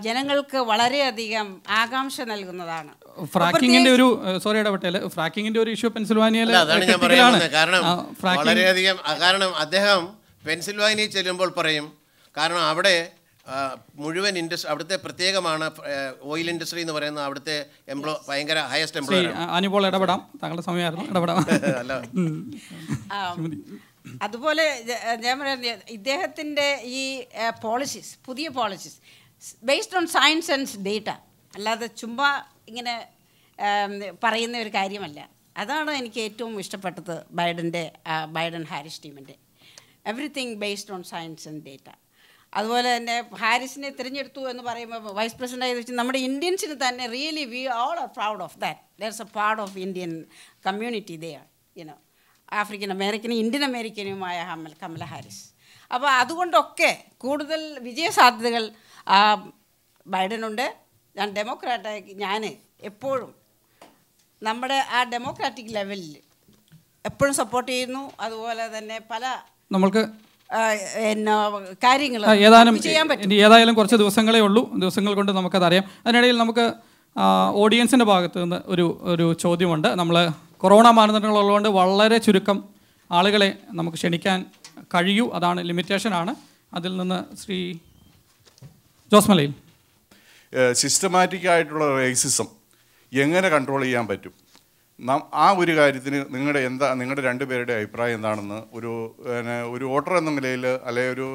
ജനങ്ങൾക്ക് വളരെയധികം ആകാംക്ഷ നൽകുന്നതാണ് ഫ്രാക്കിങ്ങിന്റെ ഒരു സോറി ഇടപെട്ടേല് ഫ്രാക്കിങ്ങിന്റെ ഒരു ഇഷ്യൂ പെൻസിൽവാനിയയിൽ കാരണം വളരെയധികം കാരണം അദ്ദേഹം പെൻസിൽവാനിയ ചെല്ലുമ്പോൾ പറയും കാരണം അവിടെ മുഴുവൻ ഇൻഡസ്ട്രി അവിടുത്തെ പ്രത്യേകമാണ് ഓയിൽ ഇൻഡസ്ട്രി എന്ന് പറയുന്ന അവിടുത്തെ എംപ്ലോ ഭയങ്കര ഹയസ്റ്റ് എംപ്ലോയർ അനുപോൾ ഇടപെടാം താങ്കളുടെ സമയമായിരുന്നു ഇടപെടാം അല്ല അതുപോലെ ഞാൻ പറയുന്നത് ഇദ്ദേഹത്തിൻ്റെ ഈ പോളിസീസ് പുതിയ policies based on science and data അല്ലാതെ ചുമ്മാ ഇങ്ങനെ പറയുന്ന ഒരു കാര്യമല്ല അതാണ് എനിക്ക് ഏറ്റവും ഇഷ്ടപ്പെട്ടത് ബൈഡൻ്റെ ബൈഡൻ ഹാരിസ് ടീമിൻ്റെ everything based on science and data അതുപോലെ തന്നെ ഹാരിസിനെ തിരഞ്ഞെടുത്തു എന്ന് പറയുമ്പോൾ വൈസ് പ്രസിഡൻ്റായി വെച്ച് നമ്മുടെ ഇന്ത്യൻസിന് തന്നെ really we all are proud of that there is a part of Indian community there you ആഫ്രിക്കൻ അമേരിക്കനും ഇന്ത്യൻ അമേരിക്കനുമായ ഹമൽ കമല ഹാരിസ് അപ്പോൾ അതുകൊണ്ടൊക്കെ കൂടുതൽ വിജയസാധ്യതകൾ ബൈഡനുണ്ട് ഞാൻ ഡെമോക്രാറ്റായി ഞാൻ എപ്പോഴും നമ്മുടെ ആ ഡെമോക്രാറ്റിക് ലെവലിൽ എപ്പോഴും സപ്പോർട്ട് ചെയ്യുന്നു അതുപോലെ തന്നെ പല നമ്മൾക്ക് കാര്യങ്ങൾ ഏതാനും ഏതായാലും കുറച്ച് ദിവസങ്ങളേ ഉള്ളൂ ദിവസങ്ങൾ കൊണ്ട് നമുക്കതറിയാം അതിനിടയിൽ നമുക്ക് ഓഡിയൻസിൻ്റെ ഭാഗത്ത് നിന്ന് ഒരു ഒരു ചോദ്യമുണ്ട് നമ്മൾ കൊറോണ മാനദണ്ഡങ്ങൾ ഉള്ളതുകൊണ്ട് വളരെ ചുരുക്കം ആളുകളെ നമുക്ക് ക്ഷണിക്കാൻ കഴിയൂ അതാണ് ലിമിറ്റേഷനാണ് അതിൽ നിന്ന് ശ്രീ ജോസ്മലയിൽ സിസ്റ്റമാറ്റിക് ആയിട്ടുള്ള റേസിസം എങ്ങനെ കൺട്രോൾ ചെയ്യാൻ പറ്റും ആ ഒരു കാര്യത്തിന് നിങ്ങളുടെ എന്താ നിങ്ങളുടെ രണ്ടുപേരുടെ അഭിപ്രായം എന്താണെന്ന് ഒരു ഒരു വോട്ടർ എന്ന നിലയിൽ അല്ലെ ഒരു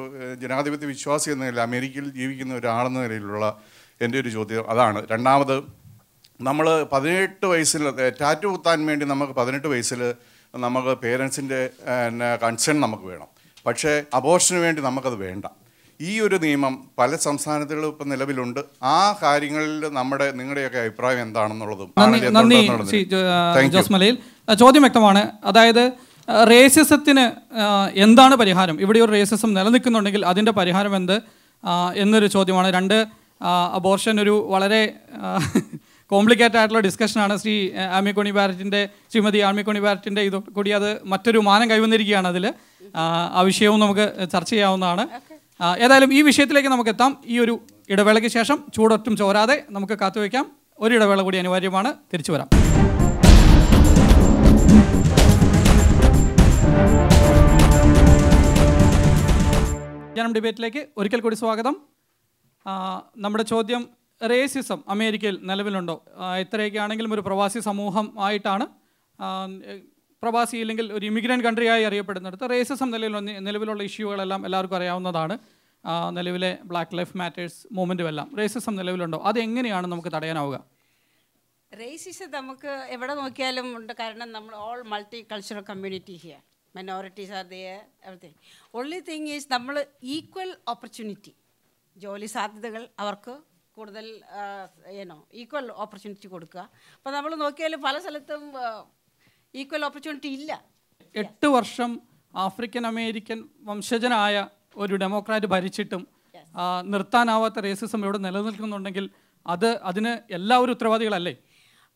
ജനാധിപത്യ വിശ്വാസി എന്ന നിലയിൽ അമേരിക്കയിൽ ജീവിക്കുന്ന ഒരാളെന്ന നിലയിലുള്ള എൻ്റെ ഒരു ചോദ്യം അതാണ് രണ്ടാമത് നമ്മൾ പതിനെട്ട് വയസ്സിൽ ടാറ്റു കുത്താൻ വേണ്ടി നമുക്ക് പതിനെട്ട് വയസ്സിൽ നമുക്ക് പേരൻസിൻ്റെ കൺസേൺ നമുക്ക് വേണം പക്ഷേ അബോർഷന് വേണ്ടി നമുക്കത് വേണ്ട ഈ ഒരു നിയമം പല സംസ്ഥാനത്തുകളും ഇപ്പം നിലവിലുണ്ട് ആ കാര്യങ്ങളിൽ നമ്മുടെ നിങ്ങളുടെയൊക്കെ അഭിപ്രായം എന്താണെന്നുള്ളതും നന്ദി ചോദ്യം വ്യക്തമാണ് അതായത് റേസിസത്തിന് എന്താണ് പരിഹാരം ഇവിടെ ഒരു റേസിസം നിലനിൽക്കുന്നുണ്ടെങ്കിൽ അതിൻ്റെ പരിഹാരം എന്ത് എന്നൊരു ചോദ്യമാണ് രണ്ട് അബോർഷൻ ഒരു വളരെ കോംപ്ലിക്കേറ്റഡ് ആയിട്ടുള്ള ഡിസ്കഷനാണ് ശ്രീ ആമിക്കോണി ബാരറ്റിൻ്റെ ശ്രീമതി ആമിക്കോണി ബാരറ്റിൻ്റെ ഇതോടുകൂടി അത് മറ്റൊരു മാനം കൈവന്നിരിക്കുകയാണ് അതിൽ ആ വിഷയവും നമുക്ക് ചർച്ച ചെയ്യാവുന്നതാണ് ഏതായാലും ഈ വിഷയത്തിലേക്ക് നമുക്ക് എത്താം ഈ ഒരു ഇടവേളയ്ക്ക് ശേഷം ചൂടൊറ്റും ചോരാതെ നമുക്ക് കാത്തുവയ്ക്കാം ഒരു ഇടവേള കൂടി അനിവാര്യമാണ് തിരിച്ചു വരാം ജനം ഡിബേറ്റിലേക്ക് ഒരിക്കൽ കൂടി സ്വാഗതം നമ്മുടെ ചോദ്യം റേസിസം അമേരിക്കയിൽ നിലവിലുണ്ടോ ആണെങ്കിലും ഒരു പ്രവാസി സമൂഹം ആയിട്ടാണ് പ്രവാസി ഇല്ലെങ്കിൽ ഒരു ഇമിഗ്രൻ്റ് കൺട്രിയായി അറിയപ്പെടുന്നിടത്ത് റേസിസം നിലവിൽ നിലവിലുള്ള ഇഷ്യൂകളെല്ലാം എല്ലാവർക്കും അറിയാവുന്നതാണ് നിലവിലെ ബ്ലാക്ക് ലൈഫ് മാറ്റേഴ്സ് മൂവ്മെൻറ്റും എല്ലാം റേസിസം നിലവിലുണ്ടോ അത് എങ്ങനെയാണ് നമുക്ക് തടയാനാവുക റേസിസം നമുക്ക് എവിടെ നോക്കിയാലും ഉണ്ട് കാരണം നമ്മൾ all multi cultural community here minorities are there everything only thing is നമ്മൾ ഈക്വൽ ഓപ്പർച്യൂണിറ്റി ജോലി സാധ്യതകൾ അവർക്ക് കൂടുതൽ ഏനോ ഈക്വൽ ഓപ്പർച്യൂണിറ്റി കൊടുക്കുക അപ്പോൾ നമ്മൾ നോക്കിയാൽ പല സ്ഥലത്തും ഈക്വൽ ഓപ്പർച്യൂണിറ്റി ഇല്ല എട്ട് വർഷം ആഫ്രിക്കൻ അമേരിക്കൻ വംശജനായ ഒരു ഡെമോക്രാറ്റ് ഭരിച്ചിട്ടും നിർത്താനാവാത്ത റേസിസം ഇവിടെ നിലനിൽക്കുന്നുണ്ടെങ്കിൽ അത് അതിന് എല്ലാവരും ഉത്തരവാദികളല്ലേ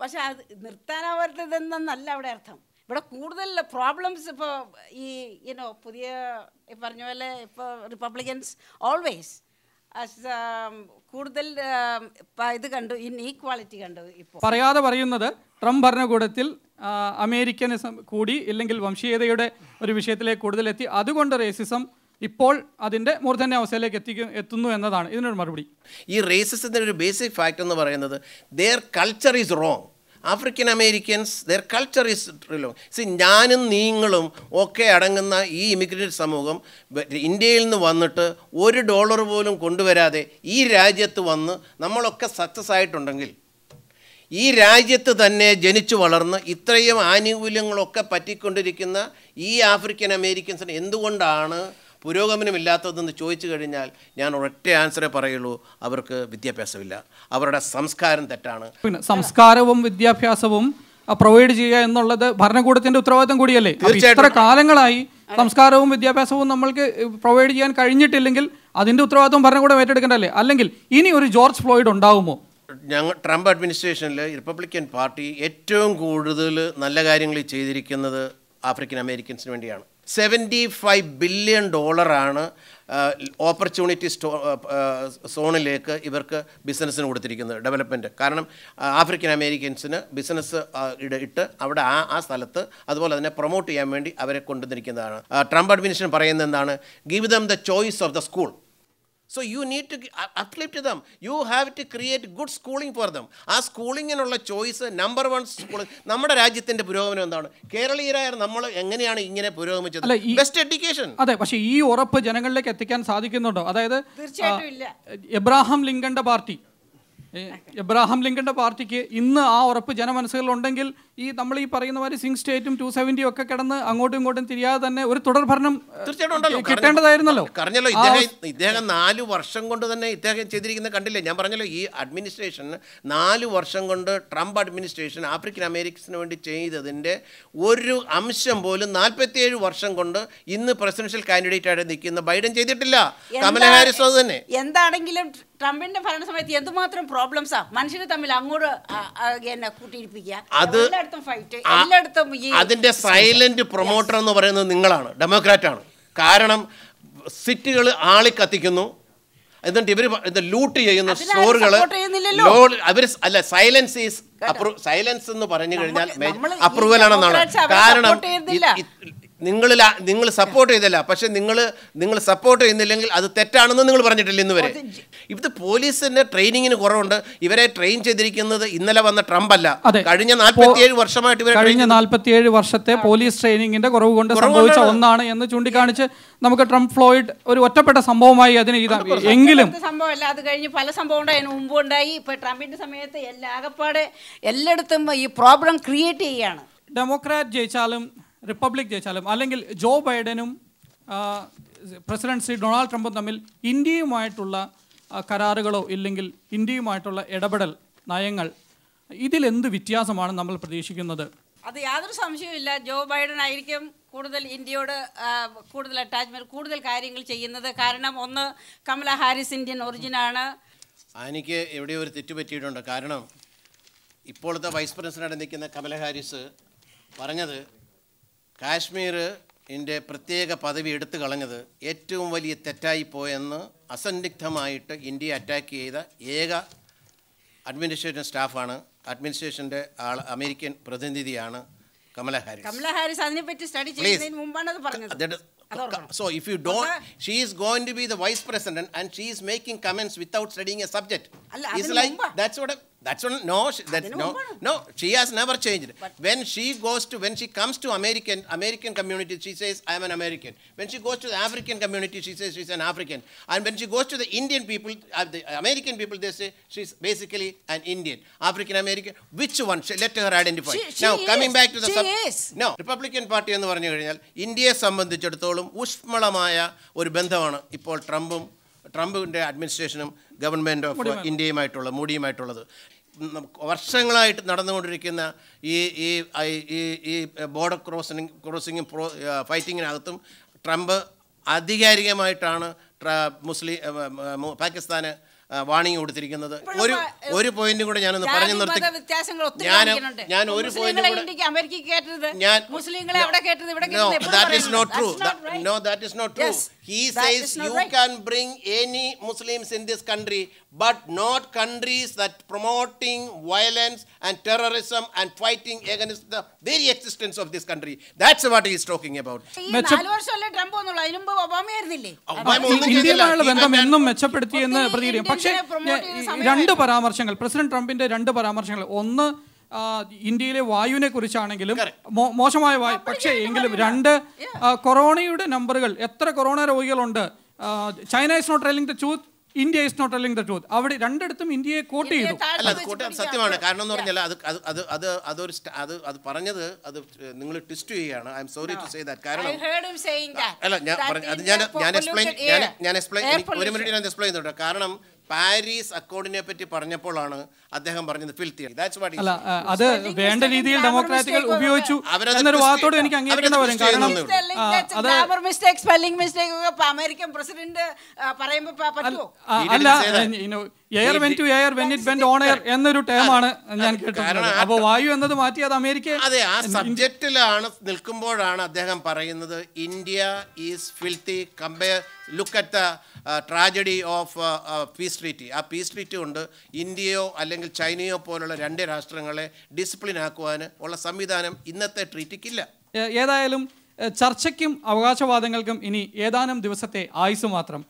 പക്ഷേ അത് നിർത്താനാവാത്തതെന്നല്ല അവിടെ അർത്ഥം ഇവിടെ കൂടുതൽ പ്രോബ്ലംസ് ഇപ്പോൾ ഈ യുനോ പുതിയ പറഞ്ഞ പോലെ ഇപ്പോൾ റിപ്പബ്ലിക്കൻസ് ഓൾവേസ് കൂടുതൽ um, ഇത് കണ്ടു ഇൻ ഈക്വാളിറ്റി കണ്ടു ഇപ്പോൾ പറയാതെ പറയുന്നത് ട്രംപ് ഭരണകൂടത്തിൽ അമേരിക്കനെ കൂടി ഇല്ലെങ്കിൽ വംശീയതയുടെ ഒരു വിഷയത്തിലേക്ക് കൂടുതലെത്തി അതുകൊണ്ട് റേസിസം ഇപ്പോൾ അതിൻ്റെ മൂർധന്യ അവസ്ഥയിലേക്ക് എത്തിക്കും എത്തുന്നു എന്നതാണ് ഇതിനൊരു മറുപടി ഈ റേസിസത്തിൻ്റെ ഒരു ബേസിക് ഫാക്റ്റ് എന്ന് പറയുന്നത് their culture is wrong African Americans their culture is wrong see ഞാനും നീങ്ങളും ഒക്കെ അടങ്ങുന്ന ഈ ഇമിഗ്രേറ്റ് സമൂഹം ഇന്ത്യയിൽ നിന്ന് വന്നിട്ട് ഒരു ഡോളർ പോലും കൊണ്ടുവരാതെ ഈ രാജ്യത്ത് വന്ന് നമ്മളൊക്കെ സക്സസ് ആയിട്ടുണ്ടെങ്കിൽ ഈ രാജ്യത്ത് തന്നെ ജനിച്ചു വളർന്ന് ഇത്രയും ആനുകൂല്യങ്ങളൊക്കെ പറ്റിക്കൊണ്ടിരിക്കുന്ന ഈ ആഫ്രിക്കൻ അമേരിക്കൻസിന് എന്തുകൊണ്ടാണ് പുരോഗമനമില്ലാത്തതെന്ന് ചോദിച്ചു കഴിഞ്ഞാൽ ഞാൻ ഒരൊറ്റ ആൻസറേ പറയുള്ളൂ അവർക്ക് വിദ്യാഭ്യാസമില്ല അവരുടെ സംസ്കാരം തെറ്റാണ് പിന്നെ സംസ്കാരവും വിദ്യാഭ്യാസവും പ്രൊവൈഡ് ചെയ്യുക എന്നുള്ളത് ഭരണകൂടത്തിന്റെ ഉത്തരവാദിത്തം കൂടിയല്ലേ ഇത്ര കാലങ്ങളായി സംസ്കാരവും വിദ്യാഭ്യാസവും നമ്മൾക്ക് പ്രൊവൈഡ് ചെയ്യാൻ കഴിഞ്ഞിട്ടില്ലെങ്കിൽ അതിന്റെ ഉത്തരവാദിത്തം ഭരണകൂടം ഏറ്റെടുക്കേണ്ടല്ലേ അല്ലെങ്കിൽ ഇനി ഒരു ജോർജ് ഫ്ലോയിഡ് ഉണ്ടാവുമോ ഞങ്ങൾ ട്രംപ് അഡ്മിനിസ്ട്രേഷനിൽ റിപ്പബ്ലിക്കൻ പാർട്ടി ഏറ്റവും കൂടുതൽ നല്ല കാര്യങ്ങൾ ചെയ്തിരിക്കുന്നത് ആഫ്രിക്കൻ അമേരിക്കൻസിന് വേണ്ടിയാണ് സെവൻറ്റി ഫൈവ് ബില്യൺ ഡോളറാണ് ഓപ്പർച്യൂണിറ്റി സോണിലേക്ക് ഇവർക്ക് ബിസിനസ്സിന് കൊടുത്തിരിക്കുന്നത് ഡെവലപ്മെൻറ്റ് കാരണം ആഫ്രിക്കൻ അമേരിക്കൻസിന് ബിസിനസ് ഇട്ട് അവിടെ ആ ആ സ്ഥലത്ത് അതുപോലെ തന്നെ പ്രൊമോട്ട് ചെയ്യാൻ വേണ്ടി അവരെ കൊണ്ടുവന്നിരിക്കുന്നതാണ് ട്രംപ് അഡ്മിനിസ്ട്രേഷൻ പറയുന്നത് എന്താണ് give them the choice of the school so you need to uplift them you have to create good schooling for them ആ സ്കൂളിങ്ങിനുള്ള ചോയ്സ് നമ്പർ വൺ സ്കൂളിംഗ് നമ്മുടെ രാജ്യത്തിന്റെ പുരോഗമനം എന്താണ് കേരളീയരായ നമ്മൾ എങ്ങനെയാണ് ഇങ്ങനെ പുരോഗമിച്ചത് ബെസ്റ്റ് എഡ്യൂക്കേഷൻ അതെ പക്ഷേ ഈ ഉറപ്പ് ജനങ്ങളിലേക്ക് എത്തിക്കാൻ സാധിക്കുന്നുണ്ടോ അതായത് എബ്രാഹാം ലിങ്കന്റെ പാർട്ടി എബ്രാഹാം ലിങ്കന്റെ പാർട്ടിക്ക് ഇന്ന് ആ ഉറപ്പ് ജനമനസ്സുകളിലുണ്ടെങ്കിൽ ഈ നമ്മൾ ഈ പറയുന്ന മാതിരി സിംഗ് സ്റ്റേറ്റും ടു സെവന്റി ഒക്കെ കിടന്ന് അങ്ങോട്ടും ഇങ്ങോട്ടും തിരിയാതെ തന്നെ ഒരു തുടർ ഭരണം കിട്ടേണ്ടതായിരുന്നല്ലോ പറഞ്ഞല്ലോ ഇദ്ദേഹം ഇദ്ദേഹം നാല് വർഷം കൊണ്ട് തന്നെ ഇദ്ദേഹം ചെയ്തിരിക്കുന്ന കണ്ടില്ലേ ഞാൻ പറഞ്ഞല്ലോ ഈ അഡ്മിനിസ്ട്രേഷൻ നാല് വർഷം കൊണ്ട് ട്രംപ് അഡ്മിനിസ്ട്രേഷൻ ആഫ്രിക്കൻ അമേരിക്കസിന് വേണ്ടി ചെയ്തതിൻ്റെ ഒരു അംശം പോലും നാൽപ്പത്തിയേഴ് വർഷം കൊണ്ട് ഇന്ന് പ്രസിഡൻഷ്യൽ കാൻഡിഡേറ്റ് ആയിട്ട് നിൽക്കുന്ന ബൈഡൻ ചെയ്തിട്ടില്ല കമല ഹാരിസ് അത് തന്നെ എന്താണെങ്കിലും ട്രംപിന്റെ ഭരണ സമയത്ത് എന്തുമാത്രം പ്രോബ്ലംസാ മനുഷ്യർ തമ്മിൽ അങ്ങോട്ട് കൂട്ടിയിരിപ്പിക്കുക അത് ഫൈറ്റ് അതിന്റെ സൈലന്റ് പ്രൊമോട്ടർ എന്ന് പറയുന്നത് നിങ്ങളാണ് ഡെമോക്രാറ്റ് ആണ് കാരണം സിറ്റുകൾ ആളി കത്തിക്കുന്നു എന്നിട്ട് ഇവർ ലൂട്ട് ചെയ്യുന്ന സ്റ്റോറുകൾ അവർ അല്ല സൈലൻസ് ഈസ് സൈലൻസ് എന്ന് പറഞ്ഞു കഴിഞ്ഞാൽ അപ്രൂവൽ ആണെന്നാണ് കാരണം നിങ്ങളിൽ നിങ്ങൾ സപ്പോർട്ട് ചെയ്തല്ല പക്ഷെ നിങ്ങൾ നിങ്ങൾ സപ്പോർട്ട് ചെയ്യുന്നില്ലെങ്കിൽ അത് തെറ്റാണെന്ന് നിങ്ങൾ പറഞ്ഞിട്ടില്ല ഇന്ന് വരെ ഇത് പോലീസിന്റെ ട്രെയിനിങ്ങിന് കുറവുണ്ട് ഇവരെ ട്രെയിൻ ചെയ്തിരിക്കുന്നത് ഇന്നലെ വന്ന ട്രംപ് അല്ല കഴിഞ്ഞ നാൽപ്പത്തിയേഴ് വർഷമായിട്ട് ഇവരെ കഴിഞ്ഞ നാൽപ്പത്തിയേഴ് വർഷത്തെ പോലീസ് ട്രെയിനിങ്ങിന്റെ കുറവ് കൊണ്ട് സംഭവിച്ച ഒന്നാണ് എന്ന് ചൂണ്ടിക്കാണിച്ച് നമുക്ക് ട്രംപ് ഫ്ലോയിഡ് ഒരു ഒറ്റപ്പെട്ട സംഭവമായി അതിനെ എങ്കിലും സംഭവമല്ല അത് കഴിഞ്ഞ് പല സംഭവം അതിന് മുമ്പ് ഉണ്ടായി ഇപ്പൊ ട്രംപിന്റെ സമയത്ത് എല്ലാ ആകപ്പാടെ എല്ലായിടത്തും ഈ പ്രോബ്ലം ക്രിയേറ്റ് ചെയ്യാണ് ഡെമോക്രാറ്റ് ജയിച്ചാലും റിപ്പബ്ലിക് ജയിച്ചാലും അല്ലെങ്കിൽ ജോ ബൈഡനും പ്രസിഡന്റ് ശ്രീ ഡൊണാൾഡ് ട്രംപും തമ്മിൽ ഇന്ത്യയുമായിട്ടുള്ള കരാറുകളോ ഇല്ലെങ്കിൽ ഇന്ത്യയുമായിട്ടുള്ള ഇടപെടൽ നയങ്ങൾ ഇതിലെന്ത് വ്യത്യാസമാണ് നമ്മൾ പ്രതീക്ഷിക്കുന്നത് അത് യാതൊരു സംശയവുമില്ല ജോ ബൈഡൻ ആയിരിക്കും കൂടുതൽ ഇന്ത്യയോട് കൂടുതൽ അറ്റാച്ച്മെൻറ്റ് കൂടുതൽ കാര്യങ്ങൾ ചെയ്യുന്നത് കാരണം ഒന്ന് കമല ഹാരിസ് ഇന്ത്യൻ ഒറിജിനാണ് എനിക്ക് എവിടെയോ ഒരു തെറ്റ് പറ്റിയിട്ടുണ്ട് കാരണം ഇപ്പോഴത്തെ വൈസ് പ്രസിഡന്റ് നിൽക്കുന്ന കമല ഹാരിസ് പറഞ്ഞത് കാശ്മീർ ഇൻ്റെ പ്രത്യേക പദവി എടുത്തു കളഞ്ഞത് ഏറ്റവും വലിയ തെറ്റായിപ്പോയെന്ന് അസന്നിഗ്ധമായിട്ട് ഇന്ത്യ അറ്റാക്ക് ചെയ്ത ഏക അഡ്മിനിസ്ട്രേഷൻ സ്റ്റാഫാണ് അഡ്മിനിസ്ട്രേഷൻ്റെ ആൾ അമേരിക്കൻ പ്രതിനിധിയാണ് കമല ഹാരിസ് കമല ഹാരിസ് അതിനെ പറ്റി സ്റ്റഡി ചെയ്യുന്നതിന് മുമ്പാണ് അത് പറഞ്ഞത് so if you don't she is going to be the vice president and she is making comments without studying a subject is like that's what That's on, no, she, that's no, no. She has never changed. But when she goes to, when she comes to American American community, she says, "I am an American." When she goes to the African community, she says she's an African. And when she goes to the Indian people, uh, the American people, they say she's basically an Indian, African American. Which one? She, let her identify. She, she now is. coming back to the she is. no Republican Party എന്ന് പറഞ്ഞു കഴിഞ്ഞാൽ ഇന്ത്യയെ സംബന്ധിച്ചിടത്തോളം ഊഷ്മളമായ ഒരു ബന്ധമാണ് ഇപ്പോൾ ട്രംപും ട്രംപിൻ്റെ അഡ്മിനിസ്ട്രേഷനും ഗവൺമെൻറ് ഓഫ് ഇന്ത്യയുമായിട്ടുള്ള മോഡിയുമായിട്ടുള്ളത് വർഷങ്ങളായിട്ട് നടന്നുകൊണ്ടിരിക്കുന്ന ഈ ഈ ഈ ബോർഡർ ക്രോസിംഗ് ക്രോസിങ്ങും ഫൈറ്റിങ്ങിനകത്തും ട്രംപ് ആധികാരികമായിട്ടാണ് മുസ്ലിം പാകിസ്ഥാന് വാണിംഗ് കൊടുത്തിരിക്കുന്നത് ഒരു ഒരു പോയിന്റും കൂടെ ഞാനൊന്ന് പറഞ്ഞു നിർത്തി ഞാൻ ഞാൻ ഒരു പോയിന്റ് ഞാൻ അവിടെ ഇവിടെ no that is not true no that is not true He that says you right. can bring any Muslims in this country, but not countries that promoting violence and terrorism and fighting against the very existence of this country. That's what he is talking about. ഇന്ത്യയിലുള്ള ബന്ധം പ്രതികരിക്കും പക്ഷേ രണ്ട് പരാമർശങ്ങൾ പ്രസിഡന്റ് ട്രംപിന്റെ രണ്ട് പരാമർശങ്ങൾ ഒന്ന് ഇന്ത്യയിലെ വായുവിനെ കുറിച്ചാണെങ്കിലും മോശമായ വായു പക്ഷേ എങ്കിലും രണ്ട് കൊറോണയുടെ നമ്പറുകൾ എത്ര കൊറോണ രോഗികളുണ്ട് China is not telling the truth India is not telling the truth അവിടെ രണ്ടിടത്തും ഇന്ത്യയെ കോട്ട് ചെയ്തു അല്ല സത്യമാണ് കാരണം എന്ന് പറഞ്ഞാൽ അത് അത് അത് അതൊരു അത് അത് പറഞ്ഞത് അത് നിങ്ങൾ ട്വിസ്റ്റ് ചെയ്യുകയാണ് I'm sorry to say that കാരണം അല്ല ഞാൻ അത് ഞാൻ ഞാൻ എക്സ്പ്ലെയിൻ ഞാൻ എക്സ്പ്ലെയിൻ ഒരു മിനിറ്റ് ഞാൻ എക്സ്പ്ലെയിൻ ചെയ്തോട്ടെ കാരണം പാരീസ് അക്കോർഡിനെ പറ്റി പറഞ്ഞപ്പോഴാണ് അദ്ദേഹം പറഞ്ഞത് ഫിൽത്തി അല്ല അത് വേണ്ട രീതിയിൽ ഡെമോക്രാറ്റുകൾ ഉപയോഗിച്ചു എന്നൊരു വാദത്തോട് എനിക്ക് അംഗീകരിക്കുന്നവരും അമേരിക്കൻ പ്രസിഡന്റ് പറയുമ്പോ അല്ല air went to air went it went on air എന്നൊരു ടേമാണ് ഞാൻ കേട്ടത് അപ്പോൾ വായു എന്നത് മാറ്റി അത് അമേരിക്ക അതെ ആ സബ്ജക്റ്റിലാണ് നിൽക്കുമ്പോഴാണ് അദ്ദേഹം പറയുന്നത് India is filthy compare look at the tragedy of peace treaty ആ പീസ് ട്രീറ്റി കൊണ്ട് ഇന്ത്യയോ അല്ലെങ്കിൽ ചൈനയോ പോലുള്ള രണ്ട് രാഷ്ട്രങ്ങളെ ഡിസിപ്ലിൻ ആക്കുവാൻ ഉള്ള സംവിധാനം ഇന്നത്തെ ട്രീറ്റിക്കില്ല ഏതായാലും ചർച്ചയ്ക്കും അവകാശവാദങ്ങൾക്കും ഇനി ഏതാനും ദിവസത്തെ ആയുസ് മാത്രം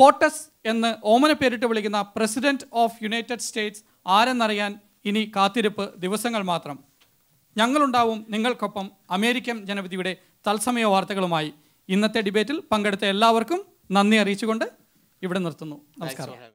പോട്ടസ് എന്ന് ഓമന പേരിട്ട് വിളിക്കുന്ന പ്രസിഡന്റ് ഓഫ് യുണൈറ്റഡ് സ്റ്റേറ്റ്സ് ആരെന്നറിയാൻ ഇനി കാത്തിരിപ്പ് ദിവസങ്ങൾ മാത്രം ഞങ്ങളുണ്ടാവും നിങ്ങൾക്കൊപ്പം അമേരിക്കൻ ജനവിധിയുടെ തത്സമയ വാർത്തകളുമായി ഇന്നത്തെ ഡിബേറ്റിൽ പങ്കെടുത്ത എല്ലാവർക്കും നന്ദി അറിയിച്ചുകൊണ്ട് ഇവിടെ നിർത്തുന്നു നമസ്കാരം